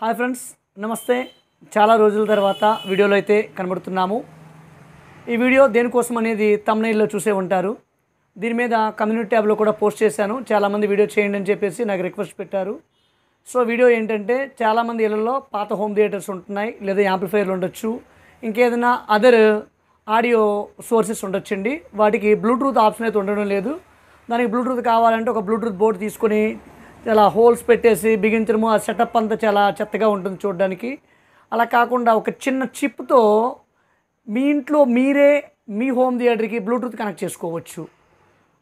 hi friends నమస్తే చాలా రోజుల తర్వాత వీడియోలో అయితే కనబడుతున్నాము ఈ వీడియో దేనికోసం అనేది తమ్నైల్లో చూసే ఉంటారు దీని మీద కమ్యూనిటీ ట్యాబ్లో కూడా పోస్ట్ చేశాను చాలామంది వీడియో చేయండి అని చెప్పేసి నాకు రిక్వెస్ట్ పెట్టారు సో వీడియో ఏంటంటే చాలామంది ఇళ్లలో పాత హోమ్ థియేటర్స్ ఉంటున్నాయి లేదా యాంప్లిఫైర్లు ఉండొచ్చు ఇంకేదైనా అదర్ ఆడియో సోర్సెస్ ఉండొచ్చు వాటికి బ్లూటూత్ ఆప్షన్ అయితే ఉండడం లేదు దానికి బ్లూటూత్ కావాలంటే ఒక బ్లూటూత్ బోర్డు తీసుకొని చాలా హోల్స్ పెట్టేసి బిగించడము ఆ సెటప్ అంతా చాలా చెత్తగా ఉంటుంది చూడడానికి అలా కాకుండా ఒక చిన్న చిప్తో మీ ఇంట్లో మీరే మీ హోమ్ థియేటర్కి బ్లూటూత్ కనెక్ట్ చేసుకోవచ్చు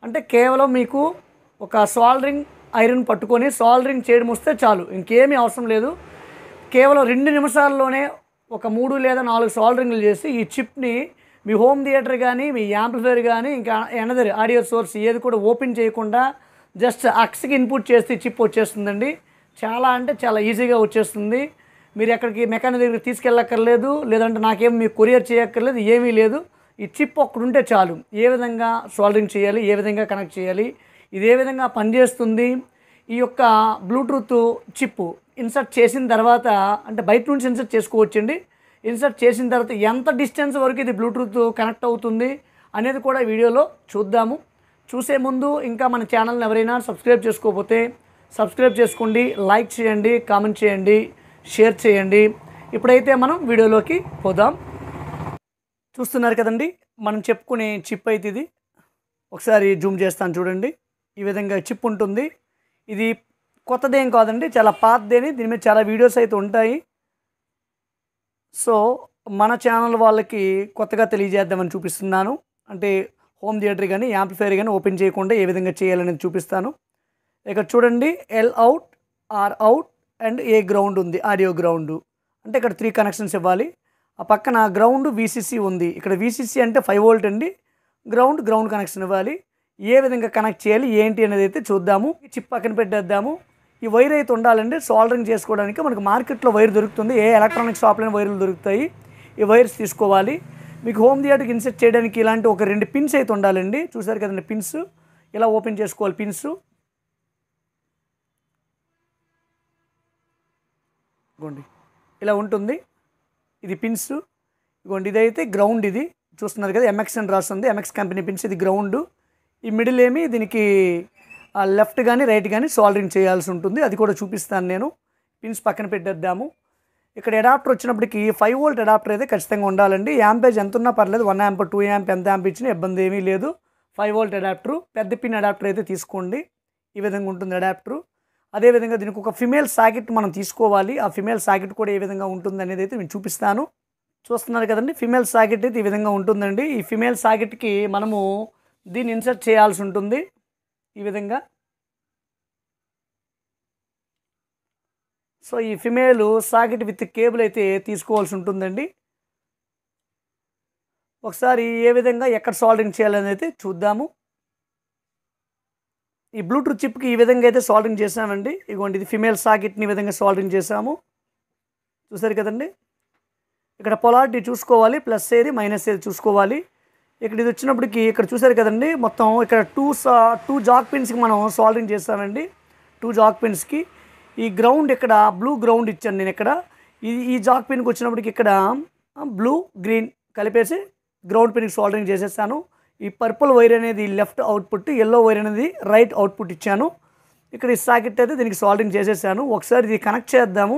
అంటే కేవలం మీకు ఒక సాల్డరింగ్ ఐరన్ పట్టుకొని సాల్డరింగ్ చేయడం వస్తే చాలు ఇంకేమీ అవసరం లేదు కేవలం రెండు నిమిషాల్లోనే ఒక మూడు లేదా నాలుగు సాల్డరింగ్లు చేసి ఈ చిప్ని మీ హోమ్ థియేటర్ కానీ మీ యాంప్లిఫైర్ కానీ ఇంకా ఎనదర్ ఆడియో సోర్స్ ఏది కూడా ఓపెన్ చేయకుండా జస్ట్ అక్స్కి ఇన్పుట్ చేస్తే చిప్ వచ్చేస్తుందండి చాలా అంటే చాలా ఈజీగా వచ్చేస్తుంది మీరు ఎక్కడికి మెకానిక్ దగ్గరికి తీసుకెళ్ళక్కర్లేదు లేదంటే నాకేం మీ కొరియర్ చేయక్కర్లేదు ఏమీ లేదు ఈ చిప్ ఉంటే చాలు ఏ విధంగా సోల్డరింగ్ చేయాలి ఏ విధంగా కనెక్ట్ చేయాలి ఇది ఏ విధంగా పనిచేస్తుంది ఈ యొక్క బ్లూటూత్ చిప్ ఇన్సర్ట్ చేసిన తర్వాత అంటే బయట నుంచి ఇన్సర్ట్ చేసుకోవచ్చండి ఇన్సర్ట్ చేసిన తర్వాత ఎంత డిస్టెన్స్ వరకు ఇది బ్లూటూత్ కనెక్ట్ అవుతుంది అనేది కూడా వీడియోలో చూద్దాము చూసే ముందు ఇంకా మన ఛానల్ని ఎవరైనా సబ్స్క్రైబ్ చేసుకోకపోతే సబ్స్క్రైబ్ చేసుకోండి లైక్ చేయండి కామెంట్ చేయండి షేర్ చేయండి ఇప్పుడైతే మనం వీడియోలోకి పోదాం చూస్తున్నారు కదండి మనం చెప్పుకునే చిప్ అయితే ఇది ఒకసారి జూమ్ చేస్తాను చూడండి ఈ విధంగా చిప్ ఉంటుంది ఇది కొత్తదేం కాదండి చాలా పాతదేని దీని మీద చాలా వీడియోస్ అయితే ఉంటాయి సో మన ఛానల్ వాళ్ళకి కొత్తగా తెలియజేద్దామని చూపిస్తున్నాను అంటే హోమ్ థియేటర్ కానీ యాంప్లిఫైర్ కానీ ఓపెన్ చేయకుండా ఏ విధంగా చేయాలనేది చూపిస్తాను ఇక్కడ చూడండి L out R out and a ground ఉంది ఆడియో గ్రౌండ్ అంటే ఇక్కడ త్రీ కనెక్షన్స్ ఇవ్వాలి ఆ పక్కన గ్రౌండ్ వీసీసీ ఉంది ఇక్కడ వీసీసీ అంటే ఫైవ్ వోల్ట్ అండి గ్రౌండ్ గ్రౌండ్ కనెక్షన్ ఇవ్వాలి ఏ విధంగా కనెక్ట్ చేయాలి ఏంటి అనేది అయితే చూద్దాము చిప్ పక్కన పెట్టేద్దాము ఈ వైర్ అయితే ఉండాలండి సోల్డరింగ్ చేసుకోవడానికి మనకు మార్కెట్లో వైర్ దొరుకుతుంది ఏ ఎలక్ట్రానిక్ షాప్లోనే వైర్లు దొరుకుతాయి ఈ వైర్స్ తీసుకోవాలి మీకు హోమ్ థియేటర్కి ఇన్సెట్ చేయడానికి ఇలాంటి ఒక రెండు పిన్స్ అయితే ఉండాలండి చూసారు కదండి పిన్స్ ఇలా ఓపెన్ చేసుకోవాలి పిన్స్ ఇగోండి ఇలా ఉంటుంది ఇది పిన్స్ ఇగోండి ఇదైతే గ్రౌండ్ ఇది చూస్తున్నారు కదా ఎంఎక్స్ అని రాస్తుంది ఎంఎక్స్ కంపెనీ పిన్స్ ఇది గ్రౌండ్ ఈ మిడిల్ ఏమి దీనికి లెఫ్ట్ కానీ రైట్ కానీ సాల్డరింగ్ చేయాల్సి ఉంటుంది అది కూడా చూపిస్తాను నేను పిన్స్ పక్కన పెట్టేద్దాము ఇక్కడ అడాప్టర్ వచ్చినప్పటికీ ఫైవ్ వోల్ట్ అడాప్టర్ అయితే ఖచ్చితంగా ఉండాలండి యాంపేజ్ ఎంత ఉన్నా పర్లేదు వన్ యాంప్ టూ యాంప్ ఎంత యాంప్ ఇచ్చినా ఇబ్బంది ఏమీ లేదు ఫైవ్ వోల్ట్ అడాప్టరు పెద్ద పిన్ అడాప్టర్ అయితే తీసుకోండి ఈ విధంగా ఉంటుంది అడాప్టరు అదేవిధంగా దీనికి ఒక ఫిమేల్ సాకెట్ మనం తీసుకోవాలి ఆ ఫిమేల్ సాకెట్ కూడా ఏ విధంగా ఉంటుంది అనేది అయితే నేను చూపిస్తాను చూస్తున్నారు కదండి ఫిమేల్ సాకెట్ అయితే ఈ విధంగా ఉంటుందండి ఈ ఫిమేల్ సాకెట్కి మనము దీన్ని ఇన్సర్ట్ చేయాల్సి ఉంటుంది ఈ విధంగా సో ఈ ఫిమేలు సాకెట్ విత్ కేబుల్ అయితే తీసుకోవాల్సి ఉంటుందండి ఒకసారి ఏ విధంగా ఎక్కడ సాల్డింగ్ చేయాలని అయితే చూద్దాము ఈ బ్లూటూత్ చిప్కి ఈ విధంగా అయితే సాల్డింగ్ చేశామండి ఇగోండి ఇది ఫిమేల్ సాకెట్ని ఈ విధంగా సాల్డింగ్ చేశాము చూసారు కదండి ఇక్కడ పొలారిటీ చూసుకోవాలి ప్లస్ ఏది మైనస్ ఏది చూసుకోవాలి ఇక్కడ ఇది వచ్చినప్పటికీ ఇక్కడ చూసారు కదండి మొత్తం ఇక్కడ టూ సా టూ జాక్ పిన్స్కి మనం సాల్డింగ్ చేస్తామండి టూ జాక్ పిన్స్కి ఈ గ్రౌండ్ ఇక్కడ బ్లూ గ్రౌండ్ ఇచ్చాను నేను ఇక్కడ ఇది ఈ జాక్ పెన్కి వచ్చినప్పటికి ఇక్కడ బ్లూ గ్రీన్ కలిపేసి గ్రౌండ్ పెన్కి సోల్డరింగ్ చేసేసాను ఈ పర్పుల్ వైర్ అనేది లెఫ్ట్ అవుట్పుట్ ఎల్లో వైర్ అనేది రైట్ అవుట్పుట్ ఇచ్చాను ఇక్కడ ఈ సాకెట్ అయితే దీనికి సాల్డింగ్ చేసేసాను ఒకసారి ఇది కనెక్ట్ చేద్దాము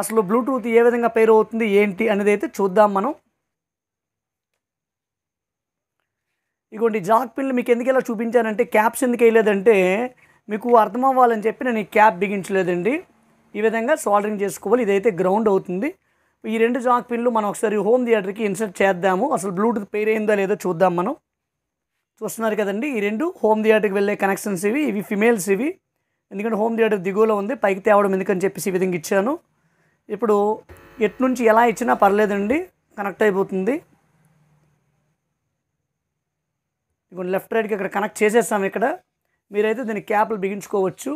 అసలు బ్లూటూత్ ఏ విధంగా పేరు అవుతుంది ఏంటి అనేది అయితే చూద్దాం మనం ఇగోండి జాక్ పిన్లు మీకు ఎందుకు ఇలా చూపించానంటే క్యాప్స్ ఎందుకు వేయలేదంటే మీకు అర్థం అవ్వాలని చెప్పి నేను ఈ క్యాప్ బిగించలేదండి ఈ విధంగా సోల్డరింగ్ చేసుకోవాలి ఇదైతే గ్రౌండ్ అవుతుంది ఈ రెండు జాక్ పిన్లు మనం ఒకసారి హోమ్ థియేటర్కి ఇన్సర్ట్ చేద్దాము అసలు బ్లూటూత్ పేరు అయిందో లేదో చూద్దాం మనం చూస్తున్నారు కదండి ఈ రెండు హోమ్ థియేటర్కి వెళ్ళే కనెక్షన్స్ ఇవి ఇవి ఫిమేల్స్ ఇవి ఎందుకంటే హోమ్ థియేటర్ దిగువలో ఉంది పైకి తేవడం ఎందుకని చెప్పేసి ఈ విధంగా ఇచ్చాను ఇప్పుడు ఎటు నుంచి ఎలా ఇచ్చినా పర్లేదండి కనెక్ట్ అయిపోతుంది లెఫ్ట్ రైట్కి ఇక్కడ కనెక్ట్ చేసేస్తాం ఇక్కడ మీరైతే దీని క్యాప్లు బిగించుకోవచ్చు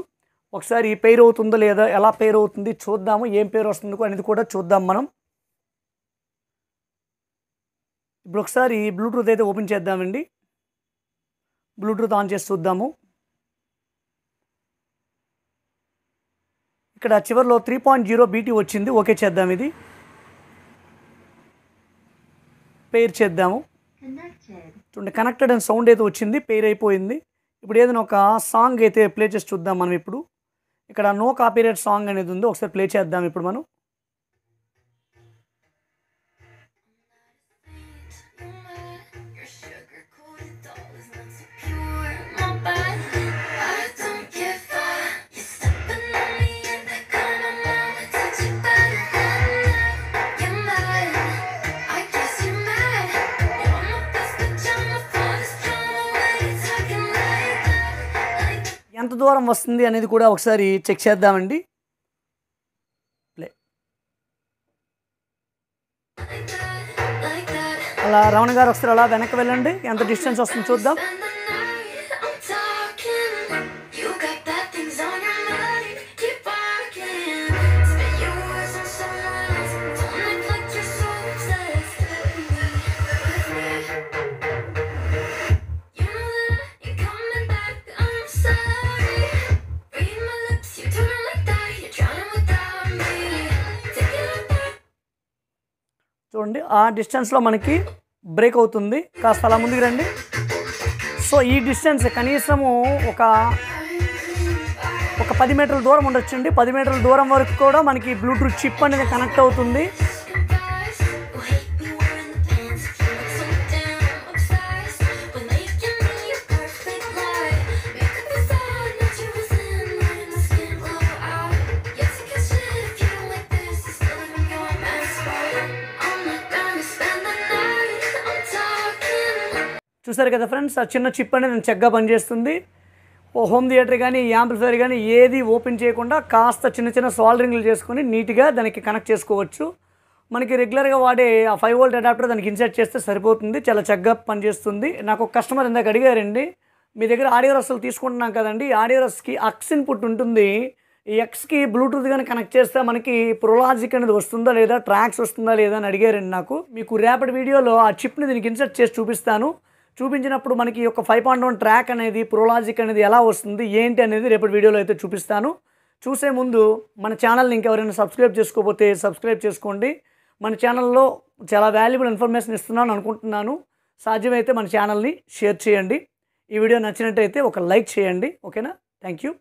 ఒకసారి ఈ పేరు అవుతుందో లేదా ఎలా పేరు అవుతుంది చూద్దాము ఏం పేరు వస్తుందో అనేది కూడా చూద్దాం మనం ఇప్పుడు ఒకసారి బ్లూటూత్ అయితే ఓపెన్ చేద్దామండి బ్లూటూత్ ఆన్ చేసి చూద్దాము ఇక్కడ చివరిలో త్రీ పాయింట్ జీరో బీటీ వచ్చింది ఓకే చేద్దాం ఇది పేర్ చేద్దాము చూడండి కనెక్టెడ్ అండ్ సౌండ్ అయితే వచ్చింది పేర్ అయిపోయింది ఇప్పుడు ఏదైనా ఒక సాంగ్ అయితే ప్లే చేసి చూద్దాం మనం ఇప్పుడు ఇక్కడ నో కాపీరైట్ సాంగ్ అనేది ఉందో ఒకసారి ప్లే చేద్దాం ఇప్పుడు మనం దూరం వస్తుంది అనేది కూడా ఒకసారి చెక్ చేద్దామండి అలా రమణ గారు ఒకసారి అలా వెనక్కి వెళ్ళండి ఎంత డిస్టెన్స్ వస్తుంది చూద్దాం చూడండి ఆ డిస్టెన్స్లో మనకి బ్రేక్ అవుతుంది కాస్త అలా ముందుకు రండి సో ఈ డిస్టెన్స్ కనీసము ఒక ఒక పది మీటర్ల దూరం ఉండొచ్చండి పది మీటర్ల దూరం వరకు కూడా మనకి బ్లూటూత్ చిప్ అనేది కనెక్ట్ అవుతుంది చూసారు కదా ఫ్రెండ్స్ ఆ చిన్న చిప్ అనేది నేను చక్కగా పనిచేస్తుంది ఓ హోమ్ థియేటర్ కానీ యాంప్లిఫైర్ కానీ ఏది ఓపెన్ చేయకుండా కాస్త చిన్న చిన్న సాల్డరింగ్లు చేసుకొని నీట్గా దానికి కనెక్ట్ చేసుకోవచ్చు మనకి రెగ్యులర్గా వాడే ఆ ఫైవ్ వోల్ట్ అడాప్టర్ దానికి ఇన్సర్ట్ చేస్తే సరిపోతుంది చాలా చక్కగా పనిచేస్తుంది నాకు ఒక కస్టమర్ ఇందాక అడిగారండి మీ దగ్గర ఆడియో రస్సులు తీసుకుంటున్నాం కదండి ఆడియో రస్కి అక్స్ ఇన్పుట్ ఉంటుంది ఈ ఎక్స్కి బ్లూటూత్ కానీ కనెక్ట్ చేస్తే మనకి ప్రొలాజిక్ అనేది వస్తుందా లేదా ట్రాక్స్ వస్తుందా లేదా అని అడిగారండి నాకు మీకు రేపటి వీడియోలో ఆ చిప్ని దీనికి ఇన్సర్ట్ చేసి చూపిస్తాను చూపించినప్పుడు మనకి యొక్క ఫైవ్ పాయింట్ వన్ ట్రాక్ అనేది ప్రోలాజిక్ అనేది ఎలా వస్తుంది ఏంటి అనేది రేపటి వీడియోలో అయితే చూపిస్తాను చూసే ముందు మన ఛానల్ని ఇంకెవరైనా సబ్స్క్రైబ్ చేసుకోకపోతే సబ్స్క్రైబ్ చేసుకోండి మన ఛానల్లో చాలా వాల్యుబుల్ ఇన్ఫర్మేషన్ ఇస్తున్నాను అనుకుంటున్నాను సాధ్యమైతే మన ఛానల్ని షేర్ చేయండి ఈ వీడియో నచ్చినట్టయితే ఒక లైక్ చేయండి ఓకేనా థ్యాంక్ యూ